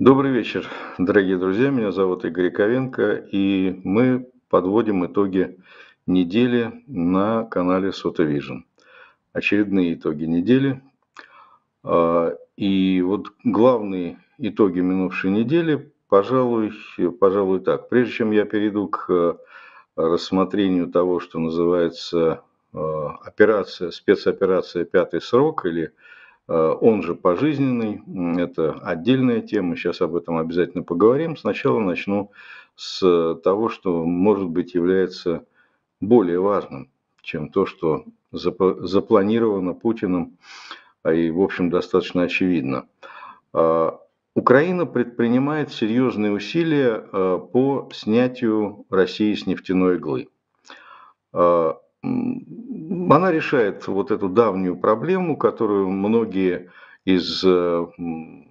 Добрый вечер, дорогие друзья. Меня зовут Игорь Яковенко, и мы подводим итоги недели на канале Сотовижн. Очередные итоги недели. А, и вот главные итоги минувшей недели, пожалуй, пожалуй так. Прежде чем я перейду к э, рассмотрению того, что называется э, операция, спецоперация «Пятый срок» или Э, он же пожизненный. Это отдельная тема, сейчас об этом обязательно поговорим. Сначала начну с того, что, может быть, является более важным, чем то, что запланировано Путиным, а и, в общем, достаточно очевидно. А, Украина предпринимает серьезные усилия э, по снятию России с нефтяной иглы а, она решает вот эту давнюю проблему, которую многие из э,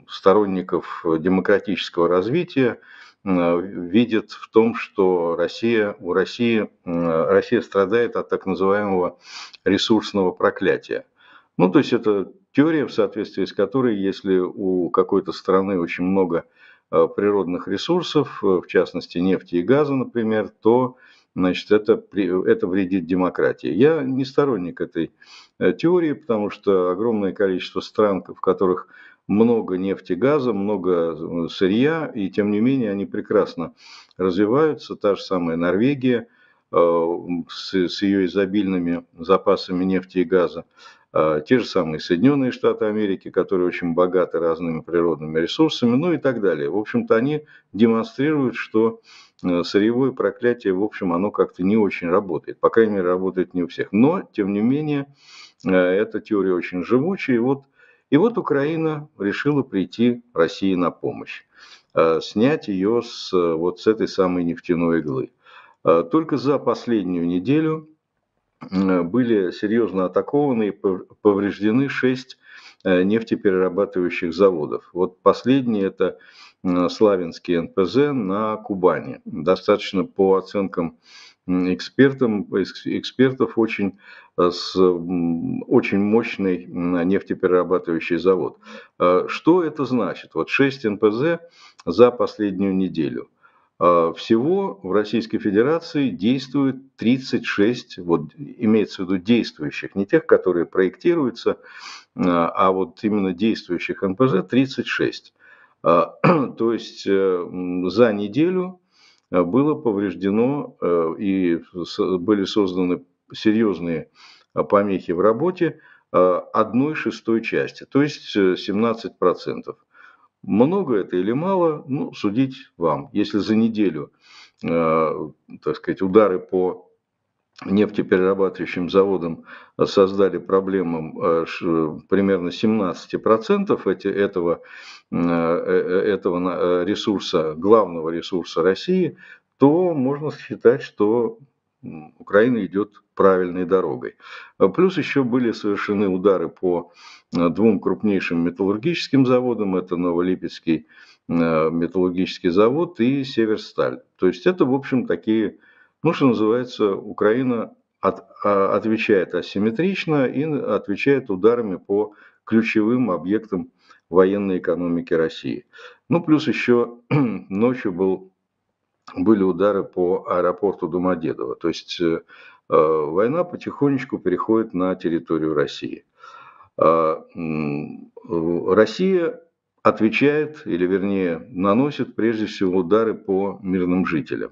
сторонников демократического развития э, видят в том, что Россия, у России, э, Россия страдает от так называемого ресурсного проклятия. Ну, то есть это теория, в соответствии с которой, если у какой-то страны очень много природных ресурсов, в частности нефти и газа, например, то значит, это, это вредит демократии. Я не сторонник этой э, теории, потому что огромное количество стран, в которых много нефти, газа, много э, сырья, и тем не менее они прекрасно развиваются. Та же самая Норвегия э, с, с ее изобильными запасами нефти и газа, те же самые Соединенные Штаты Америки, которые очень богаты разными природными ресурсами, ну и так далее. В общем-то, они демонстрируют, что Э, сырьевое проклятие, в общем, оно как-то не очень работает. По крайней мере, работает не у всех. Но, тем не менее, э, эта теория очень живучая. И вот, и вот Украина решила прийти России на помощь, э, снять ее с, вот с этой самой нефтяной иглы. Только за последнюю неделю были серьезно атакованы и повреждены шесть нефтеперерабатывающих заводов. Вот последний это славянские НПЗ на Кубани. Достаточно по оценкам экспертам, экспертов очень, э, с, очень мощный нефтеперерабатывающий завод. Э, что это значит? Вот 6 НПЗ за последнюю неделю. Э, всего в Российской Федерации действует 36, вот имеется в виду действующих, не тех, которые проектируются, а вот именно действующих НПЗ 36. А, то есть э, за неделю э, было повреждено э, и были созданы серьезные помехи в работе одной шестой части, то есть 17%. Много это или мало, ну, судить вам. Если за неделю, так сказать, удары по нефтеперерабатывающим заводам создали проблемам э, примерно 17% эти, этого, э, э, этого ресурса, главного ресурса России, то можно считать, что Украина идет правильной дорогой. А плюс еще были совершены удары по двум крупнейшим металлургическим заводам. Это Новолипецкий металлургический завод и Северсталь. То есть это, в общем, такие ну, что называется, Украина от, а, отвечает асимметрично и отвечает ударами по ключевым объектам военной экономики России. Ну, плюс еще ночью был, были удары по аэропорту Домодедово. То есть э, э война потихонечку переходит на территорию России. Э, э, Россия отвечает, или вернее наносит прежде всего удары по мирным жителям.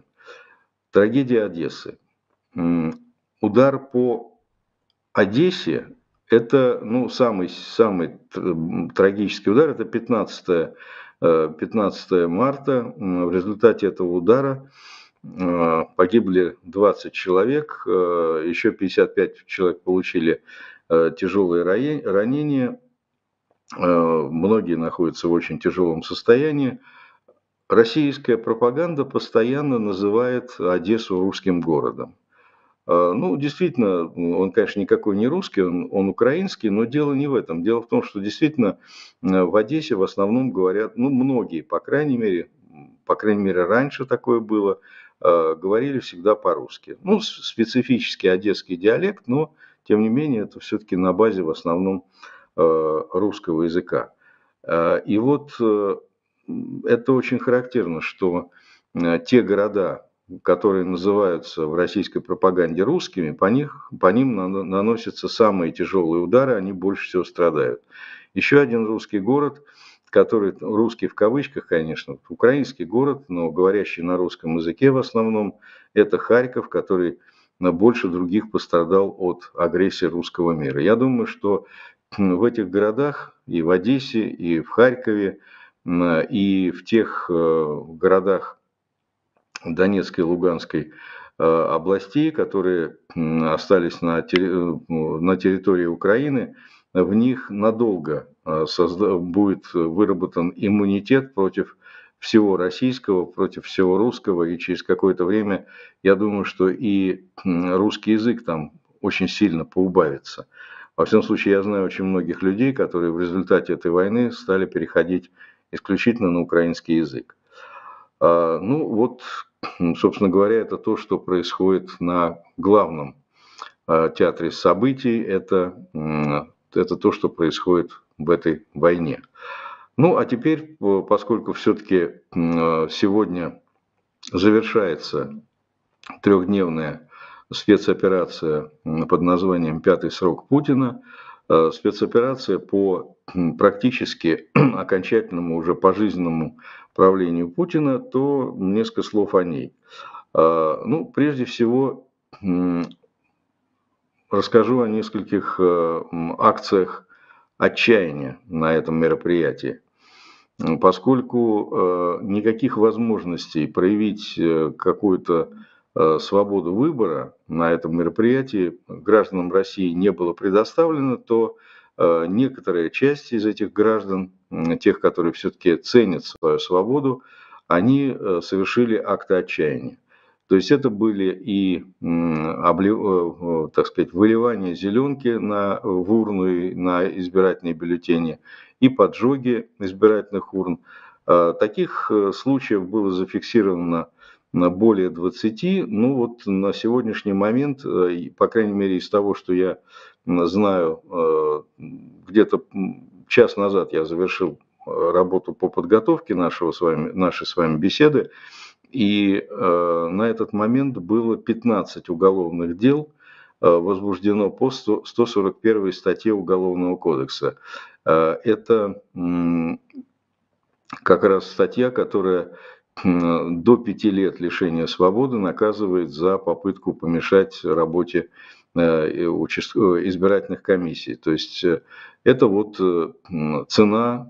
Трагедия Одессы. Удар по Одессе – это ну, самый, самый трагический удар. Это 15, 15 э, марта. В результате этого удара э, погибли 20 человек, э, еще 55 человек получили тяжелые ранения. Многие находятся в очень тяжелом состоянии. Российская пропаганда постоянно называет Одессу русским городом. А, ну, действительно, он, конечно, никакой не русский, он, он украинский, но дело не в этом. Дело в том, что действительно в Одессе в основном говорят, ну, многие, по крайней мере, по крайней мере, раньше такое было, а, говорили всегда по-русски. Ну, специфический одесский диалект, но, тем не менее, это все-таки на базе в основном а, русского языка. И вот э, это очень характерно, что э, те города, которые называются в российской пропаганде русскими, по, них, по ним наносятся самые тяжелые удары, они больше всего страдают. Еще один русский город, который русский в кавычках, конечно, украинский город, но говорящий на русском языке в основном, это Харьков, который больше других пострадал от агрессии русского мира. Я думаю, что в этих городах и в Одессе, и в Харькове, Э, и в тех э, городах Донецкой и Луганской э, областей, которые остались на, на территории Украины, в них надолго будет выработан иммунитет против всего российского, против всего русского, и через какое-то время, я думаю, что и русский язык там очень сильно поубавится. Во всем случае, я знаю очень многих людей, которые в результате этой войны стали переходить исключительно на украинский язык. А, ну вот, собственно говоря, это то, что происходит на главном а, театре событий, это, это то, что происходит в этой войне. Ну а теперь, э, поскольку все-таки э, сегодня завершается трехдневная спецоперация под названием «Пятый срок Путина», э, спецоперация по практически окончательному уже пожизненному правлению Путина, то несколько слов о ней. А, ну, прежде всего, расскажу о нескольких э, акциях отчаяния на этом мероприятии. Поскольку э, никаких возможностей проявить э, какую-то свободу выбора на этом мероприятии гражданам России не было предоставлено, то Э, некоторая часть из этих граждан, тех, которые все-таки ценят свою свободу, они э, совершили акты отчаяния. То есть это были и, э, так сказать, выливание зеленки на, в урну и на избирательные бюллетени, и поджоги избирательных урн. Таких случаев было зафиксировано более 20. Ну вот на сегодняшний момент, по крайней мере из того, что я знаю, э, где-то час назад я завершил э, работу по подготовке нашего с вами, нашей с вами беседы, и э, на этот момент было 15 уголовных дел, возбуждено по 141 статье Уголовного кодекса. Это как раз статья, которая до пяти лет лишения свободы наказывает за попытку помешать работе Э, э, избирательных комиссий. То есть э, это вот цена,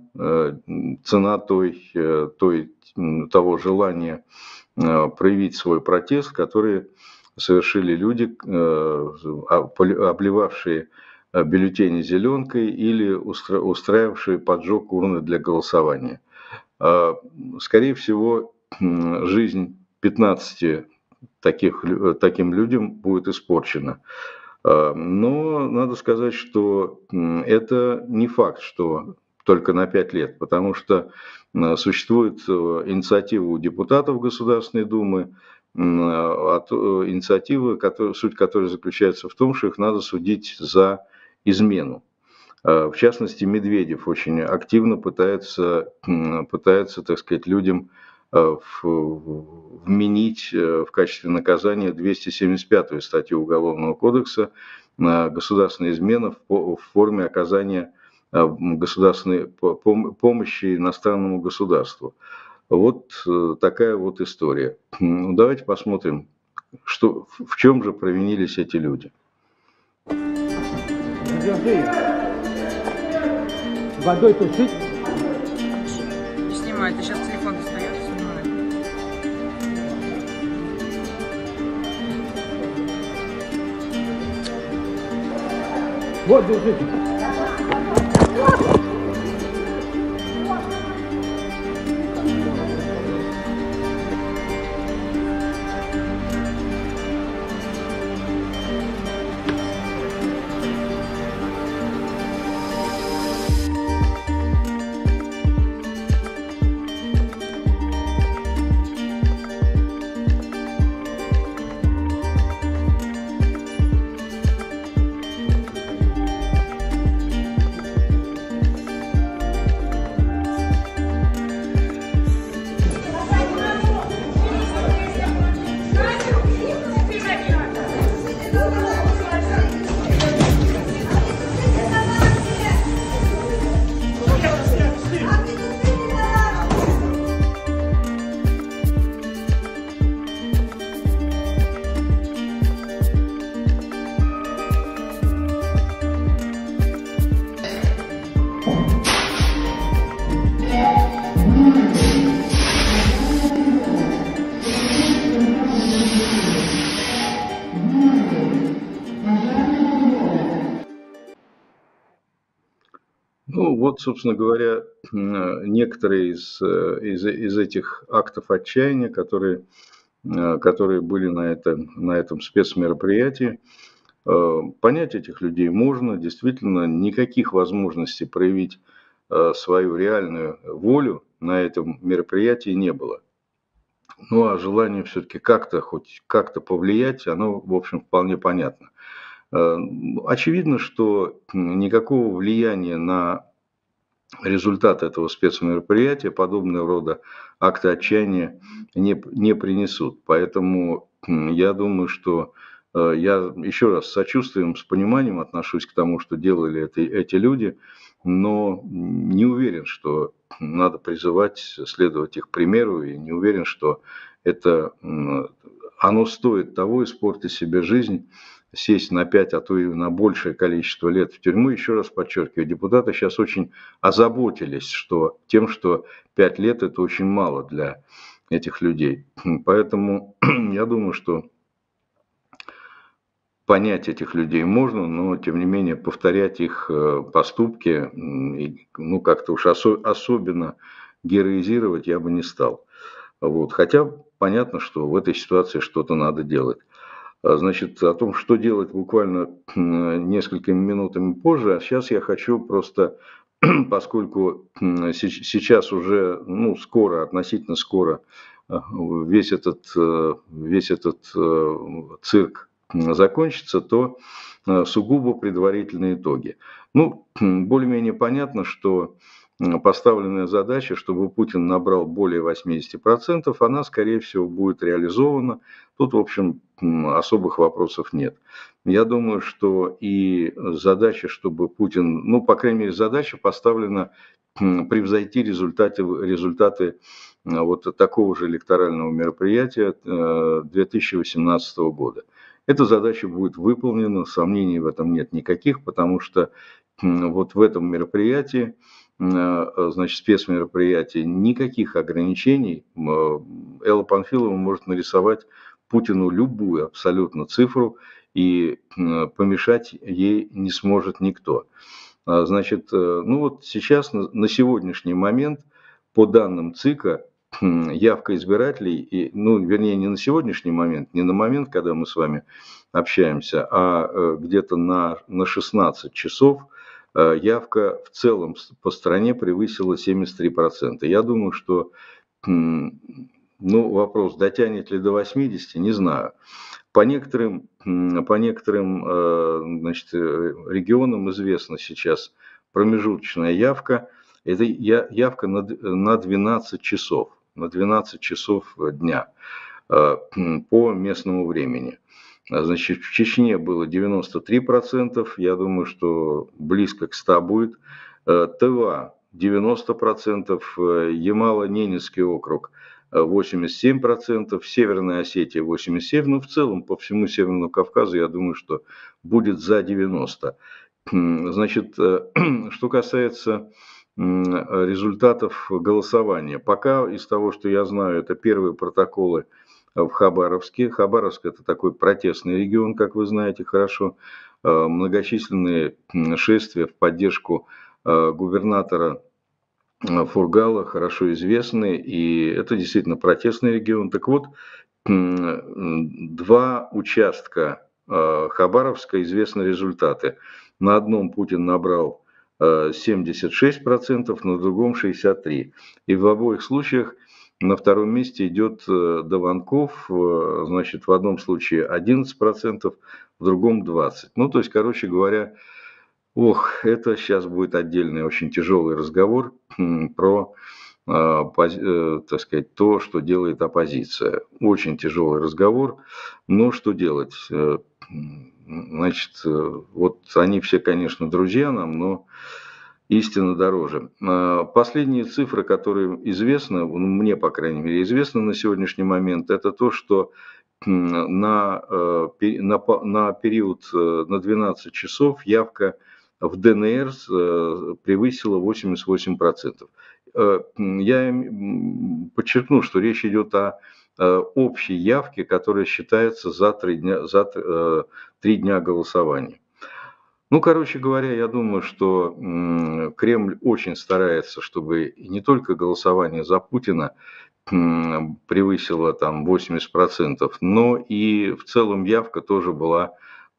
цена той, той, того желания проявить свой протест, который совершили люди, а, обливавшие бюллетени зеленкой или устраивавшие поджог урны для голосования. А, скорее всего, жизнь 15 таких, э, таким людям будет испорчено. А, но надо сказать, что это не факт, что только на 5 лет, потому что существует э, инициатива у депутатов Государственной Думы, а, э, инициатива, суть которой заключается в том, что их надо судить за измену. А, в частности, Медведев очень активно пытается, пытается так сказать, людям Э, вменить э, в качестве наказания 275 статью Уголовного кодекса э, государственная измена в форме оказания государственной помощи иностранному государству. Вот такая вот история. Ну, давайте посмотрим, что, в чем же провинились эти люди. Водой тушить. Снимай, ты сейчас телефон Вот, держите. Ну вот, собственно говоря, некоторые из, э, из, из этих актов отчаяния, которые, э, которые были на этом, на этом спецмероприятии, э, понять этих людей можно. Действительно, никаких возможностей проявить свою реальную волю на этом мероприятии не было. Ну а желание все-таки как-то хоть как-то повлиять, оно, в общем, вполне понятно. Эм, очевидно, что никакого влияния на результат этого спецмероприятия подобного рода акты отчаяния не, не принесут. Поэтому я думаю, что э, я еще раз с сочувствием, с пониманием отношусь к тому, что делали это, эти люди, но не уверен, что надо призывать следовать их примеру, и не уверен, что это оно стоит того испортить себе жизнь, сесть на 5, а то и на большее количество лет в тюрьму. Еще раз подчеркиваю, депутаты сейчас очень озаботились что, тем, что 5 лет это очень мало для этих людей. Поэтому я думаю, что понять этих людей можно, но тем не менее повторять их э, поступки, ну как-то уж осо- особенно героизировать я бы не стал. Вот. Хотя понятно, что в этой ситуации что-то надо делать. Э, значит, о том, что делать буквально э, несколькими минутами позже. А сейчас я хочу просто, поскольку сейчас уже, ну, скоро, относительно скоро, э, весь этот, весь этот цирк закончится, то сугубо предварительные итоги. Ну, более-менее понятно, что поставленная задача, чтобы Путин набрал более 80%, она, скорее всего, будет реализована. Тут, в общем, особых вопросов нет. Я думаю, что и задача, чтобы Путин, ну, по крайней мере, задача поставлена превзойти результаты, результаты э, вот такого же электорального мероприятия 2018 э, года. Эта задача будет выполнена, сомнений в этом нет никаких, потому что вот в этом мероприятии Э, э, значит, спецмероприятий, никаких ограничений. Э, Элла Панфилова может нарисовать Путину любую абсолютно цифру, и помешать ей не сможет никто. А, значит, ну вот сейчас, на сегодняшний момент, по данным ЦИКа, явка избирателей, и, ну, вернее, не на сегодняшний момент, не на момент, когда мы с вами общаемся, а где-то на, на 16 часов – Э, явка в целом по стране превысила 73%. Я думаю, что ну, вопрос, дотянет ли до 80, не знаю. По некоторым, по некоторым э, значит, э, регионам известна сейчас промежуточная явка. Это явка на 12 часов, на 12 часов дня по местному времени. А, значит, в Чечне было 93%, я думаю, что близко к 100 будет. Э, Тыва 90%, э, Ямало-Ненецкий округ 87%, Северная Осетия 87%, но ну, в целом по всему Северному Кавказу, я думаю, что будет за 90%. Значит, э, что касается результатов голосования, пока из того, что я знаю, это первые протоколы в Хабаровске. Хабаровск – это такой протестный регион, как вы знаете хорошо. Э, многочисленные шествия в поддержку э, губернатора э, Фургала хорошо известны, и это действительно протестный регион. Так вот, два участка Хабаровска известны результаты. На одном Путин набрал 76%, на другом 63%. И в обоих случаях – на втором месте идет э, Дованков, э, значит, в одном случае 11%, в другом 20%. Ну, то есть, короче говоря, ох, это сейчас будет отдельный очень тяжелый разговор про, э, так сказать, то, что делает оппозиция. Очень тяжелый разговор, но что делать? Значит, вот они все, конечно, друзья нам, но истина дороже. А, последние цифры, которые известны, мне, по крайней мере, известны на сегодняшний момент, это то, что на, э, на, на период э, на 12 часов явка в ДНР э, превысила 88%. Я подчеркну, что речь идет о общей явке, которая считается за три дня, за три дня голосования. Ну, короче говоря, я думаю, что Кремль очень старается, чтобы не только голосование за Путина превысило там 80%, но и в целом явка тоже была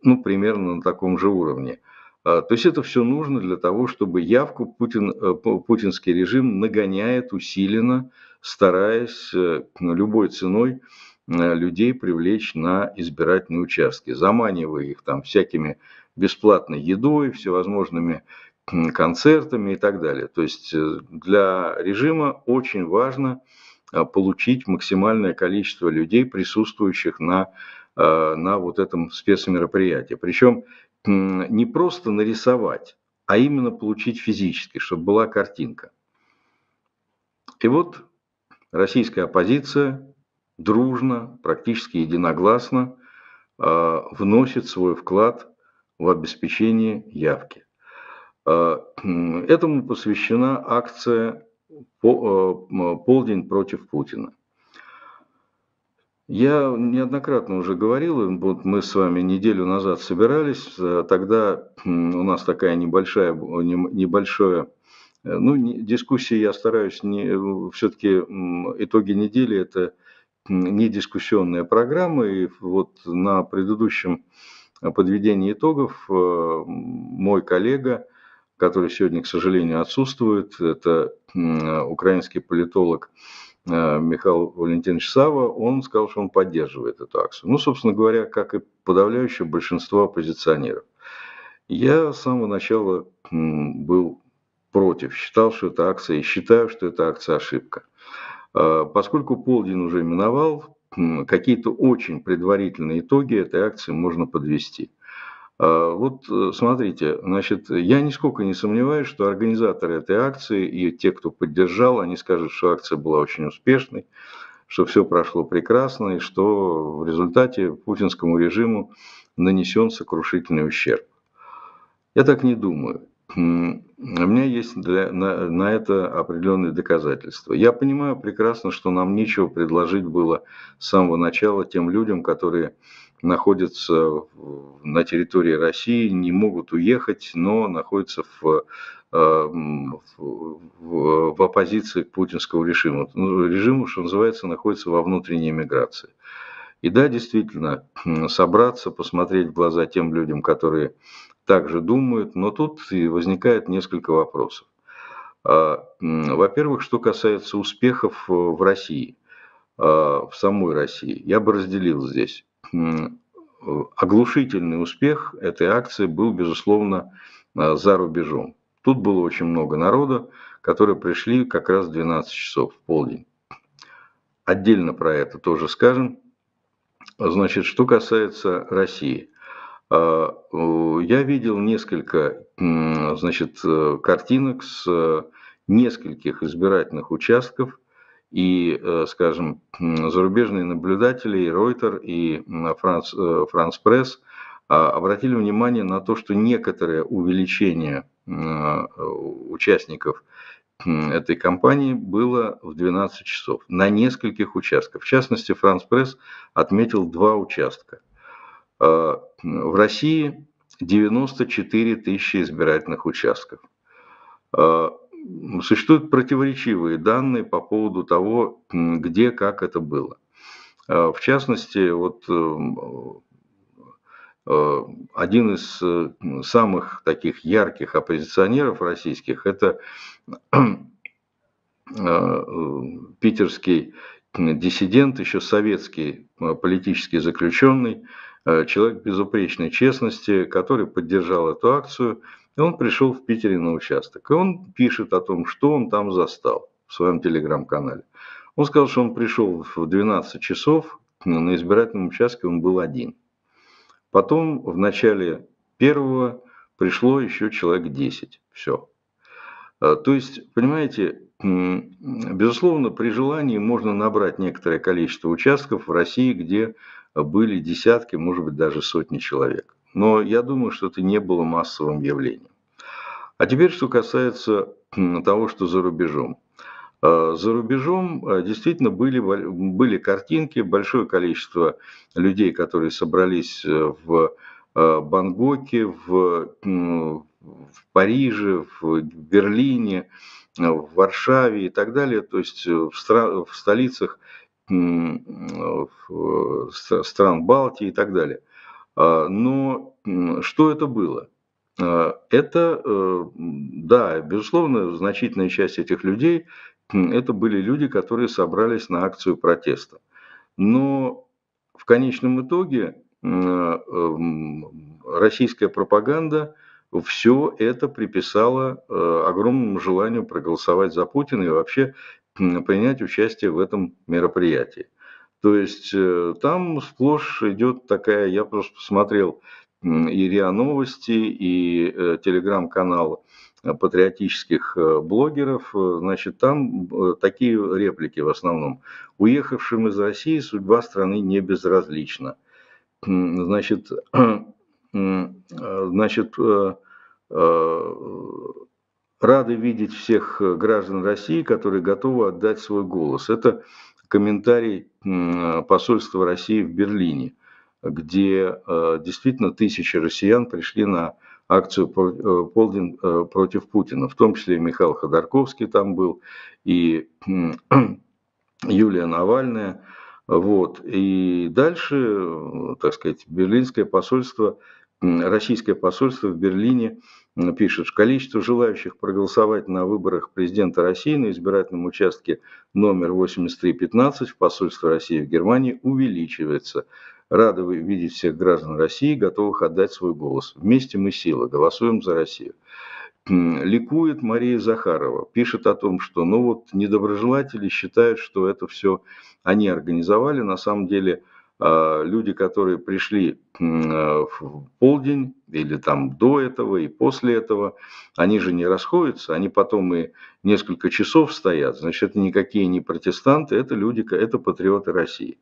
ну, примерно на таком же уровне. А, то есть это все нужно для того, чтобы явку Путин, э, путинский режим нагоняет усиленно, стараясь э, ну, любой ценой э, людей привлечь на избирательные участки, заманивая их там всякими бесплатной едой, всевозможными концертами и так далее. То есть э, для режима очень важно а, получить максимальное количество людей, присутствующих на, а, на вот этом спецмероприятии. Причем не просто нарисовать, а именно получить физически, чтобы была картинка. И вот российская оппозиция дружно, практически единогласно а, вносит свой вклад в обеспечении явки. А, этому посвящена акция э, «Полдень против Путина». Я неоднократно уже говорил, вот мы с вами неделю назад собирались, э, тогда у нас такая небольшая, небольшая э, ну, дискуссия. я стараюсь не, все-таки итоги недели это не дискуссионная программа, и вот на предыдущем подведении итогов э, мой коллега, который сегодня, к сожалению, отсутствует, это э, украинский политолог э, Михаил Валентинович Сава, он сказал, что он поддерживает эту акцию. Ну, собственно говоря, как и подавляющее большинство оппозиционеров. Я с самого начала был против, считал, что это акция, и считаю, что это акция ошибка. А, поскольку полдень уже миновал, какие-то очень предварительные итоги этой акции можно подвести. А, вот э, смотрите, значит, я нисколько не сомневаюсь, что организаторы этой акции и те, кто поддержал, они скажут, что акция была очень успешной, что все прошло прекрасно и что в результате путинскому режиму нанесен сокрушительный ущерб. Я так не думаю у меня есть для, на, на это определенные доказательства. Я понимаю прекрасно, что нам нечего предложить было с самого начала тем людям, которые находятся на территории России, не могут уехать, но находятся в, э, в, в оппозиции к путинскому режиму. Режиму, что называется, находится во внутренней миграции. И да, действительно, собраться, посмотреть в глаза тем людям, которые также думают, но тут и возникает несколько вопросов. А, во-первых, что касается успехов э, в России, а, в самой России, я бы разделил здесь. Э, оглушительный успех этой акции был, безусловно, а, за рубежом. Тут было очень много народа, которые пришли как раз в 12 часов в полдень. Отдельно про это тоже скажем. Значит, что касается России. А, я видел несколько значит, э, картинок с э, нескольких избирательных участков, и, э, скажем, зарубежные наблюдатели, и Ройтер и Франц, Франц Пресс а, обратили внимание на то, что некоторое увеличение участников – этой компании было в 12 часов на нескольких участках. В частности, Франс Пресс отметил два участка. А, в России 94 тысячи избирательных участков. А, существуют противоречивые данные по поводу того, где, как это было. А, в частности, вот эм, один из э, самых таких ярких оппозиционеров российских, это Э, питерский диссидент, еще советский э, политический заключенный, э, человек безупречной честности, который поддержал эту акцию, и он пришел в Питере на участок. И он пишет о том, что он там застал в своем телеграм-канале. Он сказал, что он пришел в 12 часов, на избирательном участке он был один. Потом в начале первого пришло еще человек 10. Все. А, то есть, понимаете, безусловно, при желании можно набрать некоторое количество участков в России, где были десятки, может быть, даже сотни человек. Но я думаю, что это не было массовым явлением. А теперь, что касается того, что за рубежом. А, за рубежом а, действительно были, были картинки, большое количество людей, которые собрались э, в Бангкоке, в, в в Париже, в Берлине, в Варшаве и так далее, то есть э, в, стра- в столицах э, в э, стран Балтии и так далее. А, но что это было? А, это, да, безусловно, значительная часть этих людей, это были люди, которые собрались на акцию протеста. Но в конечном итоге российская пропаганда все это приписало э, огромному желанию проголосовать за Путина и вообще принять участие в этом мероприятии. То есть э, там сплошь идет такая, я просто посмотрел и РИА Новости, и э, телеграм-канал патриотических блогеров, значит, там такие реплики в основном. Уехавшим из России судьба страны не безразлична. Значит, Э, значит, э, э, рады видеть всех граждан России, которые готовы отдать свой голос. Это комментарий посольства России в Берлине, где действительно тысячи россиян пришли на акцию «Полдень против Путина», в том числе Михаил Ходорковский там был, и Юлия Навальная. Вот. И дальше, так сказать, берлинское посольство – Российское посольство в Берлине пишет, что количество желающих проголосовать на выборах президента России на избирательном участке номер 8315 в посольстве России в Германии увеличивается. Рады видеть всех граждан России, готовых отдать свой голос. Вместе мы сила, голосуем за Россию. Ликует Мария Захарова, пишет о том, что ну вот недоброжелатели считают, что это все они организовали, на самом деле – Э, люди, которые пришли э, в полдень или там до этого и после этого, они же не расходятся, они потом и несколько часов стоят, значит, это никакие не протестанты, это люди, это патриоты России.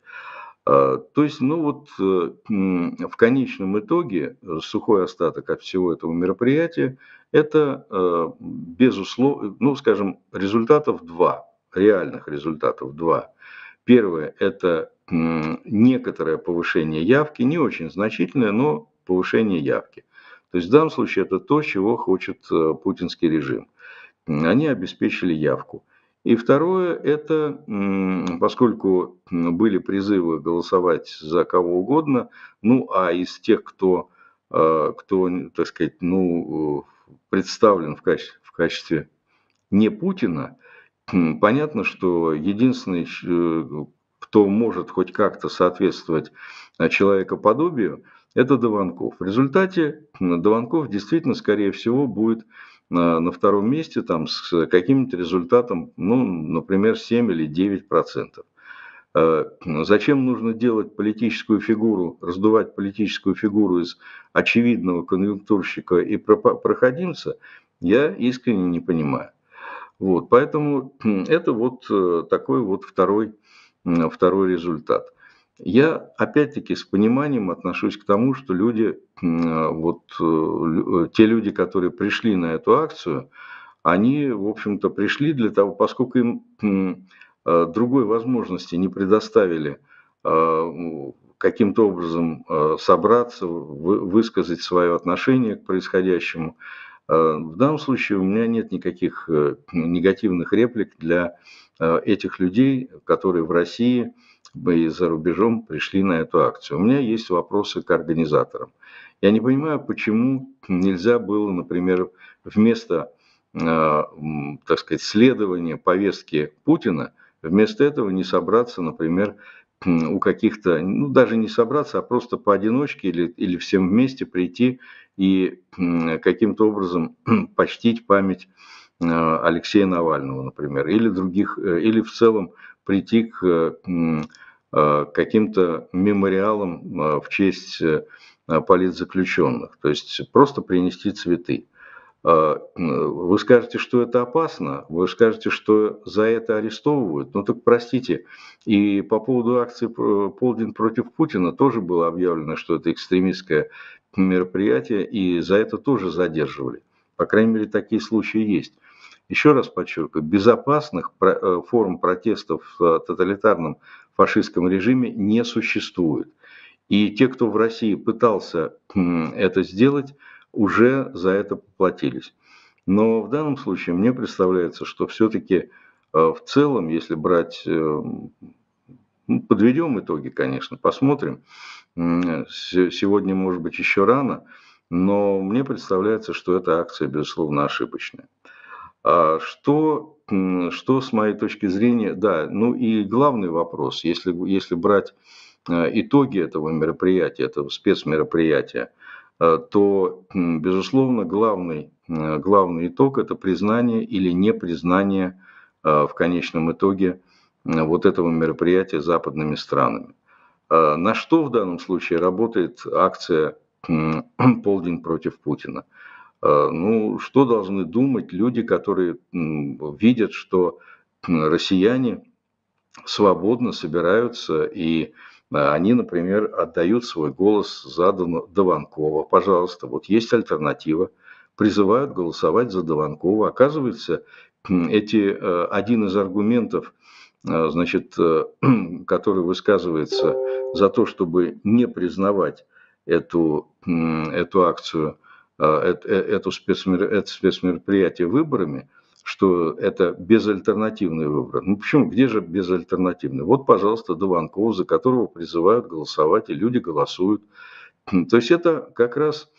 Э, то есть, ну вот в конечном итоге сухой остаток от всего этого мероприятия – это, безусловно, ну, скажем, результатов два, реальных результатов два. Первое – это некоторое повышение явки, не очень значительное, но повышение явки. То есть в данном случае это то, чего хочет э, путинский режим. Они обеспечили явку. И второе, это поскольку были призывы голосовать за кого угодно, ну а из тех, кто, э, кто так сказать, ну, представлен в качестве, в качестве не Путина, понятно, что единственный э, кто может хоть как-то соответствовать э, человекоподобию, это Дованков. В результате Дованков действительно, скорее всего, будет э, на втором месте там, с э, каким нибудь результатом, ну, например, 7 или 9 процентов. Зачем нужно делать политическую фигуру, раздувать политическую фигуру из очевидного конъюнктурщика и проходимца, я искренне не понимаю. Вот, поэтому это вот такой вот второй второй результат. Я опять-таки с пониманием отношусь к тому, что люди, вот э, э, те люди, которые пришли на эту акцию, они, в общем-то, пришли для того, поскольку им э, другой возможности не предоставили каким-то образом собраться, высказать свое отношение к происходящему, Э, в данном случае у меня нет никаких э, негативных реплик для э, этих людей, которые в России и за рубежом пришли на эту акцию. У меня есть вопросы к организаторам. Я не понимаю, почему нельзя было, например, вместо, так сказать, следования повестки Путина, вместо этого не собраться, например, у каких-то, ну даже не собраться, а просто поодиночке или, или всем вместе прийти и каким-то образом почтить память а, Алексея Навального, например, или других, э, или в целом прийти к э, а, каким-то мемориалам а, в честь э, политзаключенных, то есть просто принести цветы. А, вы скажете, что это опасно, вы скажете, что за это арестовывают. Ну так простите, и по поводу акции «Полдень против Путина» тоже было объявлено, что это экстремистское мероприятие, и за это тоже задерживали. По крайней мере, такие случаи есть. Еще раз подчеркиваю, безопасных э, форм протестов в э, тоталитарном фашистском режиме не существует. И те, кто в России пытался это сделать, уже за это поплатились. Но в данном случае мне представляется, что все-таки э, в целом, если брать, э, ну, подведем итоги, конечно, посмотрим. Сегодня, может быть, еще рано, но мне представляется, что эта акция, безусловно, ошибочная. А что, что с моей точки зрения, да, ну и главный вопрос, если, если брать э, итоги этого мероприятия, этого спецмероприятия – Э, то, безусловно, главный, э, главный итог – это признание или непризнание э, в конечном итоге вот этого мероприятия западными странами. На что в данном случае работает акция «Полдень против Путина»? Ну, что должны думать люди, которые видят, что россияне свободно собираются и э, Э, они, например, отдают свой голос за Дованкова. Пожалуйста, вот есть альтернатива. Призывают голосовать за Дованкова. Оказывается, эти, э, один из аргументов, э, значит, который высказывается за то, чтобы не признавать эту, эту акцию, это, это спецмероприятие выборами – что это безальтернативный выбор. Ну почему? Где же безальтернативный? Вот, пожалуйста, Дованков, за которого призывают голосовать, и люди голосуют. То есть это как раз,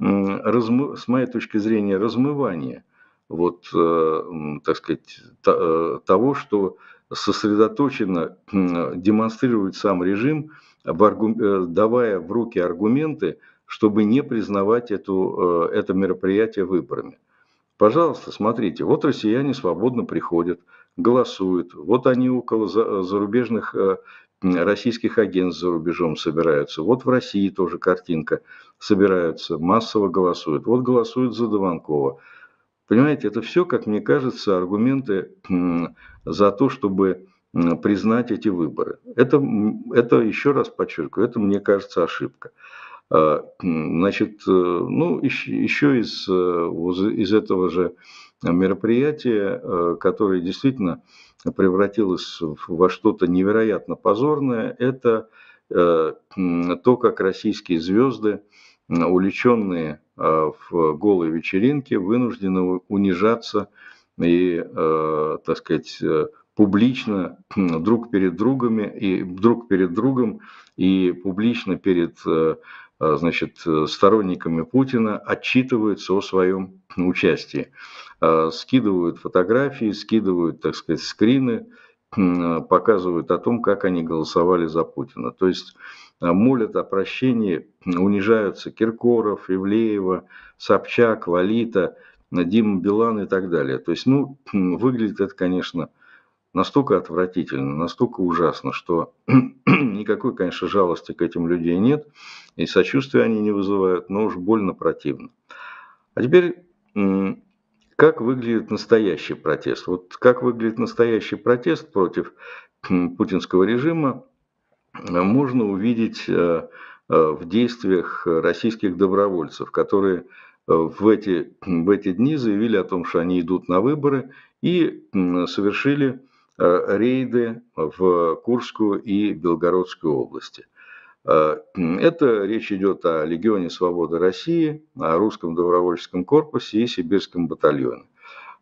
с моей точки зрения, размывание вот, э, так сказать, э, того, что сосредоточенно демонстрирует сам режим, э, давая в руки аргументы, чтобы не признавать эту, это мероприятие выборами. Пожалуйста, смотрите, вот россияне свободно приходят, голосуют, вот они около э, зарубежных э, российских агентств за рубежом собираются. Вот в России тоже картинка. Собираются, массово голосуют. Вот голосуют за Дованкова. Понимаете, это все, как мне кажется, аргументы за то, чтобы признать эти выборы. Это, это еще раз подчеркиваю, это, мне кажется, ошибка. А, значит, э, ну, еще из, э, из этого же мероприятия, э, которое действительно превратилось во что-то невероятно позорное, это то, как российские звезды, увлеченные а, в голой вечеринке, вынуждены унижаться и, так сказать, публично друг перед другом и друг перед другом и публично перед Э, значит, э, сторонниками Путина отчитываются о своем участии. Э, скидывают фотографии, скидывают, так сказать, скрины, показывают о том, как они голосовали за Путина. То есть молят о прощении, унижаются Киркоров, Ивлеева, Собчак, Валита, Дима Билан и так далее. То есть, ну, выглядит это, конечно, настолько отвратительно, настолько ужасно, что никакой, конечно, жалости к этим людям нет, и сочувствия они не вызывают, но уж больно противно. А теперь, как выглядит настоящий протест? Вот как выглядит настоящий протест против путинского режима, можно увидеть э, э, в действиях российских добровольцев, которые э, в эти, в эти дни заявили о том, что они идут на выборы и совершили Э, рейды в Курскую и Белгородскую области. Э, это речь идет о Легионе Свободы России, о Русском добровольческом корпусе и Сибирском батальоне.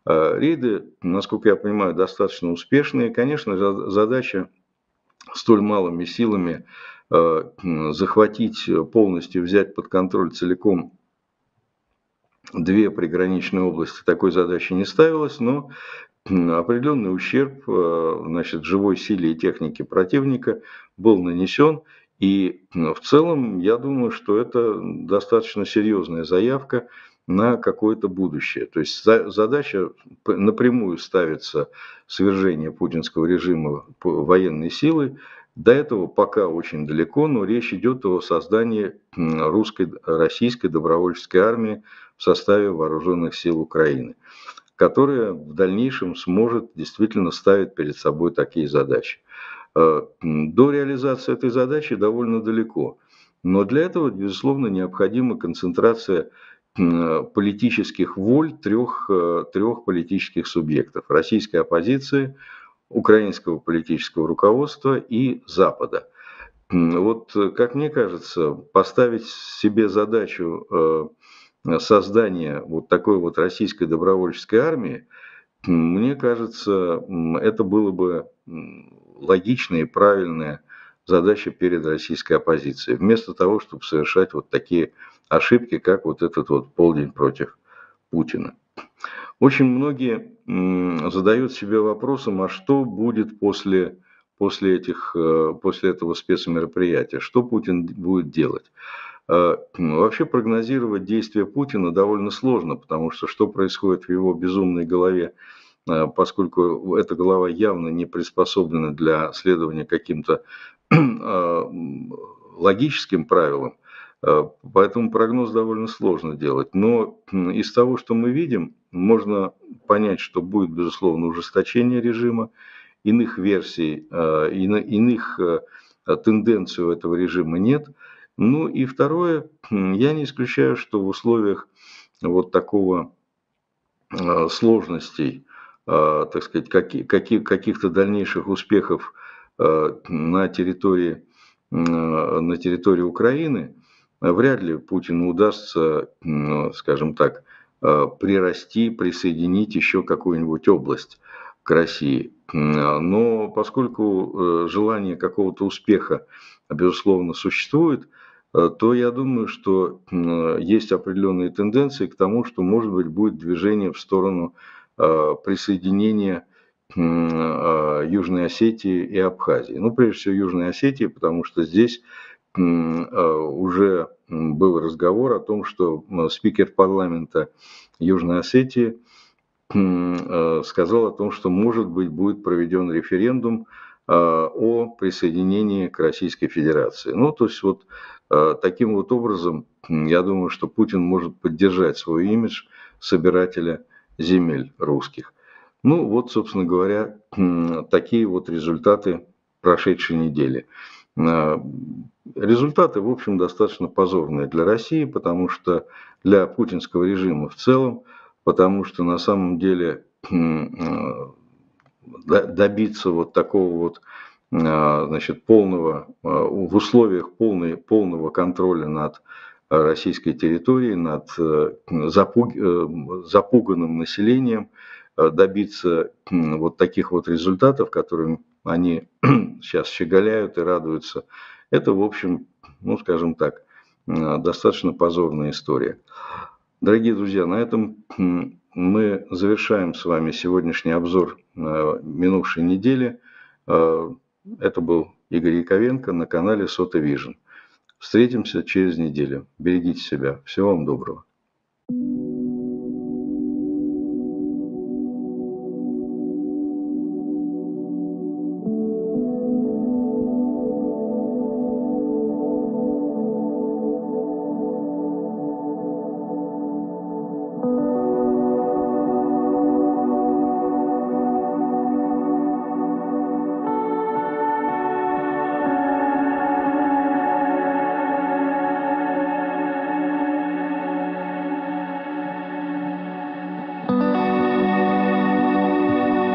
Э, рейды, насколько я понимаю, достаточно успешные. Конечно, задача столь малыми силами захватить полностью, взять под контроль целиком две приграничные области такой задачи не ставилось, но определенный ущерб э, значит, живой силе и технике противника был нанесен. И в целом, я думаю, что это достаточно серьезная заявка на какое-то будущее. То есть задача напрямую ставится свержение путинского режима военной силы. До этого пока очень далеко, но речь идет о создании русской, российской добровольческой армии в составе вооруженных сил Украины которая в дальнейшем сможет действительно ставить перед собой такие задачи. Э, до реализации этой задачи довольно далеко. Но для этого, безусловно, необходима концентрация э, политических воль трех, э, трех политических субъектов. Российской оппозиции, украинского политического руководства и Запада. Вот, как мне кажется, поставить себе задачу Э, создания вот такой вот российской добровольческой армии, мне кажется, это было бы логичная и правильная задача перед российской оппозицией, вместо того, чтобы совершать вот такие ошибки, как вот этот вот полдень против Путина. Очень многие задают себе вопросом, а что будет после, после, этих, э, после этого спецмероприятия, что Путин будет делать. Э, ну, вообще прогнозировать действия Путина довольно сложно, потому что что происходит в его безумной голове, э, поскольку эта голова явно не приспособлена для следования каким-то э, логическим правилам, поэтому прогноз довольно сложно делать. Но из того, что мы видим, можно понять, что будет, безусловно, ужесточение режима, иных версий, иных тенденций у этого режима нет – ну и второе, я не исключаю, что в условиях вот такого а, сложностей, а, так сказать, каких-то дальнейших успехов а, на территории, на территории Украины, вряд ли Путину удастся, скажем так, прирасти, присоединить еще какую-нибудь область к России. Но поскольку э, желание какого-то успеха, безусловно, существует – Э, то я думаю, что есть определенные тенденции к тому, что, может быть, будет движение в сторону э, присоединения э, Южной Осетии и Абхазии. Ну, прежде всего, Южной Осетии, потому что здесь уже был разговор о том, что спикер парламента Южной Осетии сказал о том, что, может быть, будет проведен референдум о присоединении к Российской Федерации. Ну, то есть вот Э, таким вот образом, я думаю, что Путин может поддержать свой имидж собирателя земель русских. Ну вот, собственно говоря, такие вот результаты прошедшей недели. Э, результаты, в общем, достаточно позорные для России, потому что для путинского режима в целом, потому что на самом деле э, добиться вот такого вот а, значит, полного, а, в условиях полной, полного контроля над а, российской территорией, над э, запуг, э, запуганным населением, добиться вот таких вот результатов, которым они сейчас щеголяют и радуются, это, в общем, ну, скажем так, достаточно позорная история. Дорогие друзья, на этом мы завершаем с вами сегодняшний обзор э, минувшей недели. Это был Игорь Яковенко на канале Сотовижн. Встретимся через неделю. Берегите себя. Всего вам доброго.